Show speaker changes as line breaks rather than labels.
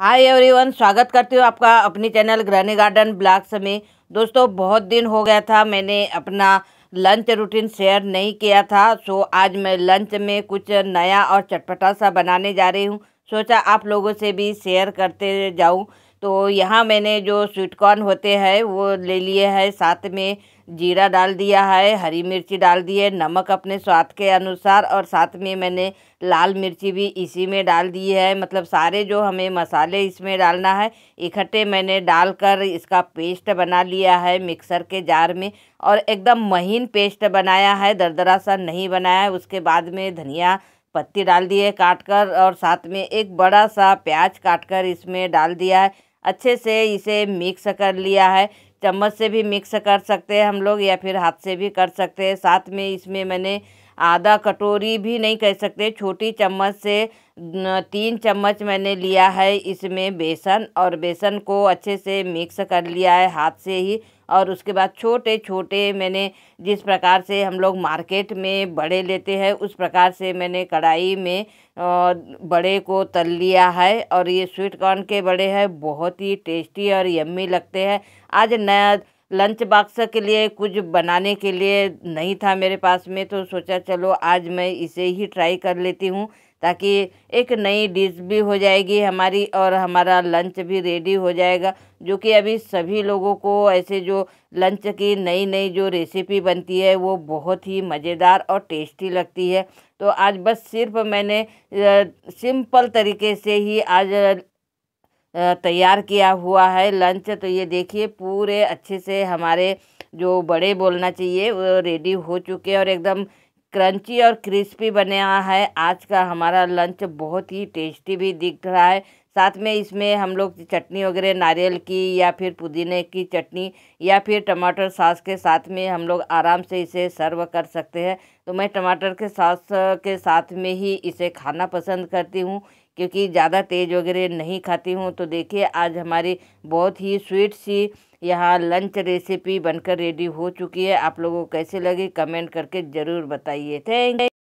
hi everyone स्वागत करती हूँ आपका अपनी चैनल ग्रहणी गार्डन ब्लॉग्स में दोस्तों बहुत दिन हो गया था मैंने अपना लंच रूटीन शेयर नहीं किया था सो आज मैं लंच में कुछ नया और चटपटा सा बनाने जा रही हूँ सोचा आप लोगों से भी शेयर करते जाऊँ तो यहाँ मैंने जो स्वीट कॉर्न होते हैं वो ले लिए है साथ में जीरा डाल दिया है हरी मिर्ची डाल दी है नमक अपने स्वाद के अनुसार और साथ में मैंने लाल मिर्ची भी इसी में डाल दी है मतलब सारे जो हमें मसाले इसमें डालना है इकट्ठे मैंने डालकर इसका पेस्ट बना लिया है मिक्सर के जार में और एकदम महीन पेस्ट बनाया है दरदरा सा नहीं बनाया है उसके बाद में धनिया पत्ती डाल दी है काट कर और साथ में एक बड़ा सा प्याज काट कर इसमें डाल दिया है अच्छे से इसे मिक्स कर लिया है चम्मच से भी मिक्स कर सकते हैं हम लोग या फिर हाथ से भी कर सकते हैं साथ में इसमें मैंने आधा कटोरी भी नहीं कह सकते छोटी चम्मच से तीन चम्मच मैंने लिया है इसमें बेसन और बेसन को अच्छे से मिक्स कर लिया है हाथ से ही और उसके बाद छोटे छोटे मैंने जिस प्रकार से हम लोग मार्केट में बड़े लेते हैं उस प्रकार से मैंने कढ़ाई में बड़े को तल लिया है और ये स्वीट कॉर्न के बड़े हैं बहुत ही टेस्टी और यम्मी लगते हैं आज नया लंच बॉक्स के लिए कुछ बनाने के लिए नहीं था मेरे पास में तो सोचा चलो आज मैं इसे ही ट्राई कर लेती हूँ ताकि एक नई डिश भी हो जाएगी हमारी और हमारा लंच भी रेडी हो जाएगा जो कि अभी सभी लोगों को ऐसे जो लंच की नई नई जो रेसिपी बनती है वो बहुत ही मज़ेदार और टेस्टी लगती है तो आज बस सिर्फ मैंने सिंपल तरीके से ही आज तैयार किया हुआ है लंच तो ये देखिए पूरे अच्छे से हमारे जो बड़े बोलना चाहिए वो रेडी हो चुके हैं और एकदम क्रंची और क्रिस्पी बना है आज का हमारा लंच बहुत ही टेस्टी भी दिख रहा है साथ में इसमें हम लोग चटनी वगैरह नारियल की या फिर पुदीने की चटनी या फिर टमाटर सॉस के साथ में हम लोग आराम से इसे सर्व कर सकते हैं तो मैं टमाटर के सॉस के साथ में ही इसे खाना पसंद करती हूँ क्योंकि ज़्यादा तेज़ वगैरह नहीं खाती हूँ तो देखिए आज हमारी बहुत ही स्वीट सी यहाँ लंच रेसिपी बनकर रेडी हो चुकी है आप लोगों को कैसे लगी कमेंट करके ज़रूर बताइए थैंक